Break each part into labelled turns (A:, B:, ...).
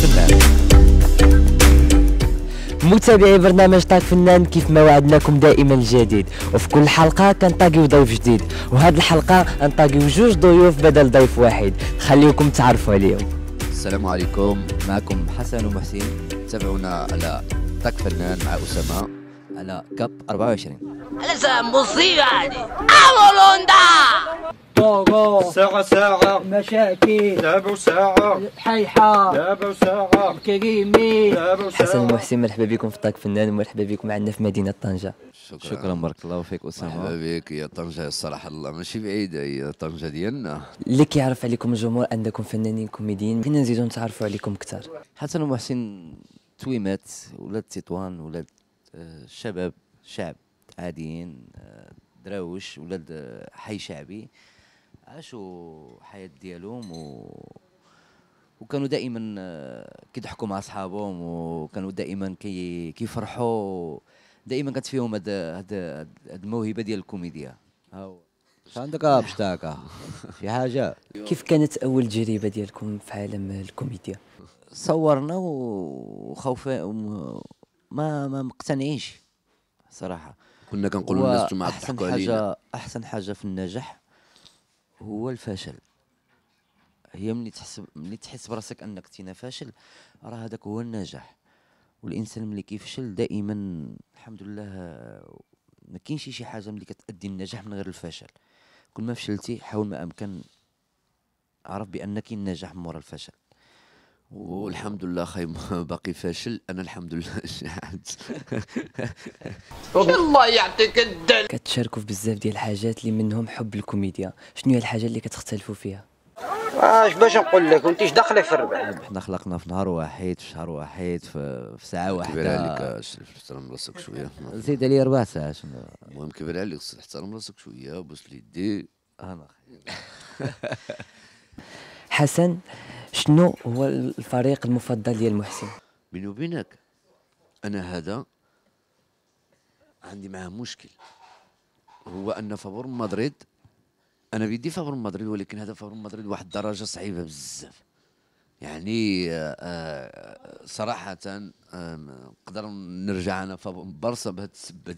A: فنان
B: متابعي برنامج طاق فنان كيف ما وعدناكم دائما الجديد وفي كل حلقه كنطاقيو ضيف جديد وهذه الحلقه نطاقيو جوج ضيوف بدل ضيف واحد خليكم تعرفوا عليهم
A: السلام عليكم معكم حسن ومحسن تابعونا على طاق فنان مع اسامه على كاب 24 على مصيبه هذه طوغو ساعة ساعة مشاكيل دابو ساعة حيحة دابو ساعة كريمي دابو ساعة حسن
B: محسن مرحبا بكم في طاق فنان ومرحبا بكم عندنا في مدينة
A: طنجة شكرا, شكرا بارك الله فيك اسامه مرحبا بك يا طنجه الصراحه الله ماشي بعيده هي طنجه ديالنا
B: اللي كيعرف عليكم الجمهور انكم فنانين كوميديين بغينا نزيدو نتعرفوا عليكم
A: اكثر حسن ومحسن تويمات ولاد تطوان ولاد آه، شباب شعب عاديين آه، دراوش ولاد آه، حي شعبي عاشوا حياة ديالهم و... وكانوا دائما آه، كيضحكوا مع اصحابهم وكانوا دائما كي كيفرحوا دائما كانت فيهم هاد هاد هاد الموهبه ديال الكوميديا ها هو عندك بشتاكه
B: شي حاجه كيف كانت اول تجربه ديالكم في عالم الكوميديا
A: صورنا وخوفا ما ما مقتنعينش صراحه كنا كنقولوا الناس نتوما تضحكوا علينا احسن حاجه احسن حاجه في النجاح هو الفشل هي ملي تحس ملي تحس براسك انك تينا فاشل راه هذاك هو النجاح والانسان ملي كيفشل دائما الحمد لله ما كاينش شي حاجه ملي كتادي النجاح من غير الفشل كل ما فشلتي حاول ما امكن عرف بان كاين النجاح من مورا الفشل والحمد لله خاي باقي فاشل انا الحمد لله شعلت الله يعطيك الدل
B: كتشاركوا في بزاف ديال الحاجات اللي منهم حب الكوميديا شنو هي الحاجه اللي كتختلفوا فيها
A: اش باش نقول لك اش داخلك في الربع حنا خلقنا في نهار واحد في شهر واحد في, ساعه واحده كبر عليك احترم راسك شويه زيد عليا ربع ساعه المهم كبر عليك احترم راسك شويه بوس ليدي انا
B: حسن شنو هو الفريق المفضل ديال محسن
A: بيني وبينك انا هذا عندي معاه مشكل هو ان فابور مدريد انا بيدي فابور مدريد ولكن هذا فابور مدريد واحد الدرجه صعيبه بزاف يعني آه، آه، صراحة نقدر نرجع انا فابور برصة بهذا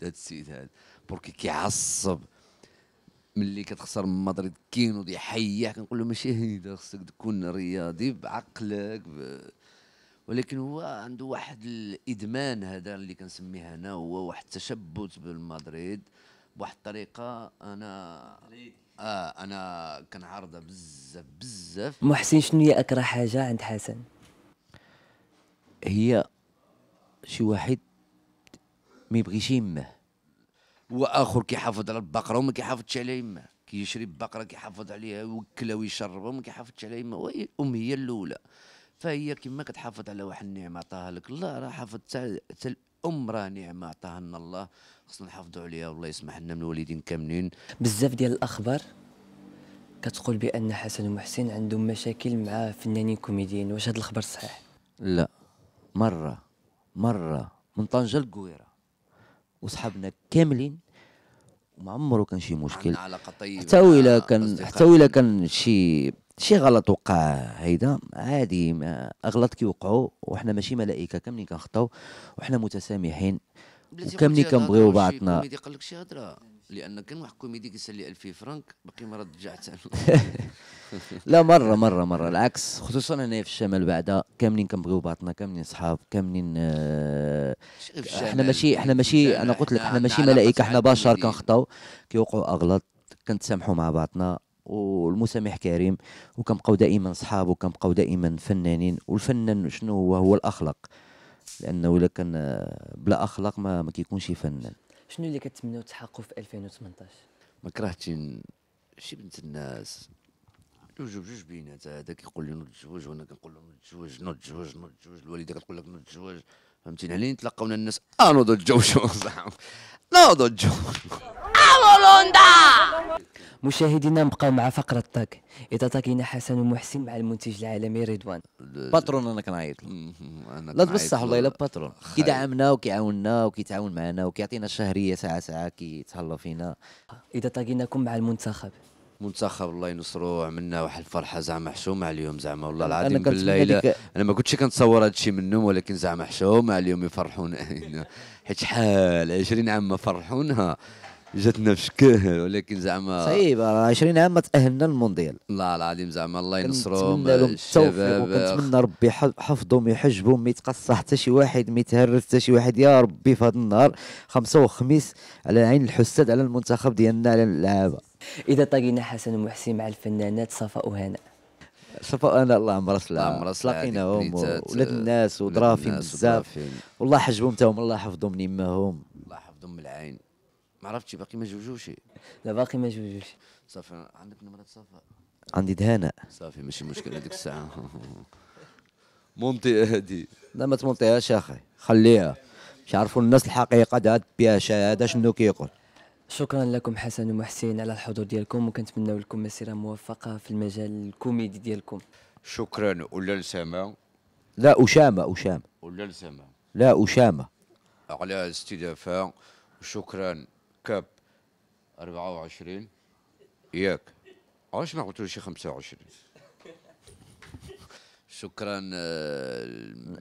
A: السيد هذا بوركي كيعصب ملي كتخسر من مدريد كينو دي حيح كنقول له ماشي هيدا خصك تكون رياضي بعقلك ب... ولكن هو عنده واحد الادمان هذا اللي كنسميه هنا هو واحد التشبث بالمدريد بواحد الطريقه انا اه انا كنعارضها بزاف بزاف
B: محسن شنو هي اكره حاجه عند حسن
A: هي شي واحد ما يبغيش يمه واخر كيحافظ على البقره وما كيحافظش على يما كيشري البقره كيحافظ عليها ويوكلها ويشربها وما كيحافظش على وهي الام هي الاولى فهي كما كتحافظ على واحد النعمه عطاها لك الله راه حافظ حتى الام راه نعمه عطاها لنا الله خصنا نحافظوا عليها والله يسمح لنا من الوالدين كاملين
B: بزاف ديال الاخبار كتقول بان حسن ومحسن عندهم مشاكل مع فنانين
A: كوميديين واش هذا الخبر صحيح لا مره مره من طنجه لكويره وصحابنا كاملين ما عمره كان شي مشكل علاقه طيبه حتى ولا كان حتى ولا كان شي شي غلط وقع هيدا عادي ما اغلط كيوقعوا وحنا ماشي ملائكه كاملين كنخطاو وحنا متسامحين وكاملين كنبغيو بعضنا كوميدي قال لك شي هضره لان كان واحد كوميدي كيسالي 2000 فرنك باقي ما رجعت لا مره مره مره العكس خصوصا هنا في الشمال بعدا كاملين كنبغيو بعضنا كاملين صحاب كاملين آه، احنا ماشي احنا ماشي انا قلت لك احنا ماشي ملائكه احنا بشر كنخطاو كيوقعوا اغلاط كنتسامحوا مع بعضنا والمسامح كريم وكنبقاو دائما صحاب وكنبقاو دائما فنانين والفنان شنو هو هو الاخلاق لانه الا كان آه، بلا اخلاق ما, ما كيكونش فنان
B: شنو اللي كتمنوا تحققوا في 2018
A: ما كرهتش شي بنت الناس جوج جوج بينات هذا كيقول لي نوض الزواج وانا كنقول له نوض الزواج نوض الزواج نوض الزواج الوالده كتقول لك نوض الزواج فهمتيني علينا تلاقاونا الناس اه نوض الجوج زعما نوض الجوج اولوندا مشاهدينا نبقاو
B: مع فقرة تاك إذا تاكينا حسن ومحسن مع المنتج العالمي رضوان
A: باترون انا كنعيط لا بصح والله الا باترون كيدعمنا وكيعاوننا وكيتعاون معنا وكيعطينا الشهرية ساعة ساعة كيتهلا فينا اذا تاكيناكم مع المنتخب منتخب الله ينصرو عملنا واحد الفرحه زعما حشومه اليوم زعما والله العظيم أنا بالله انا ما كنتش كنتصور هذا الشيء منهم ولكن زعما حشومه اليوم يفرحون حيت شحال 20 عام ما فرحونا جاتنا في شكل ولكن زعما صعيب 20 عام ما تاهلنا للمونديال الله العظيم زعما الله ينصرهم الشباب ونتمنى ربي يحفظهم يحجبهم ما يتقصى حتى شي واحد ما يتهرس حتى شي واحد يا ربي في هذا النهار خمسه وخميس على عين الحساد على المنتخب ديالنا على اللعابه اذا طاقينا حسن ومحسن
B: مع الفنانات صفاء وهناء
A: صفاء انا الله عمرها سلا عمرها لقيناهم ولاد آه، الناس ودرافين بزاف والله حجبهم تاهم الله يحفظهم ليماهم الله يحفظهم من العين ما عرفتش باقي ما جوجوش لا باقي ما جوجوش صافي عندك نمره صفاء عندي دهانه صافي ماشي مشكل هذيك الساعه ممطي هادي لا ما تمونتيهاش اخي خليها مش عارفوا الناس الحقيقه هاد بها شهاده شنو كيقول
B: شكرا لكم حسن ومحسن على الحضور ديالكم وكنتمنى لكم مسيره
A: موفقه في المجال الكوميدي ديالكم شكرا ولا لسامة لا أسامة أسامة ولا لسامة لا أسامة على الاستضافه وشكرا كاب 24 ياك علاش ما قلتوليش 25 شكرا آه،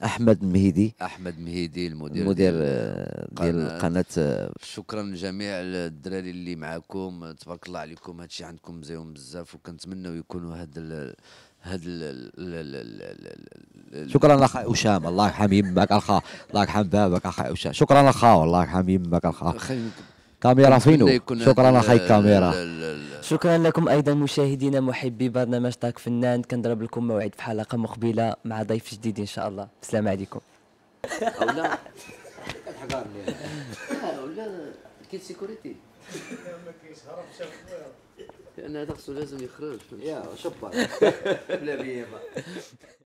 A: احمد مهيدي احمد مهيدي المدير المدير ديال آه، قناه آه، شكرا لجميع الدراري اللي معاكم تبارك الله عليكم هادشي عندكم مزيون بزاف وكنتمنوا يكونوا هاد هاد شكرا اخا هشام الله يرحم يمك اخا الله يرحم بابك اخا هشام شكرا اخا الله يرحم يمك اخا كاميرا فينو شكرا اخي كاميرا
B: شكرا لكم ايضا مشاهدينا محبي برنامج تاك فنان كنضرب لكم موعد في حلقه مقبله مع ضيف جديد ان شاء الله السلام عليكم لا
A: ما كاينش هرب شاف لان هذا خصو لازم يخرج يا شبار لا بيما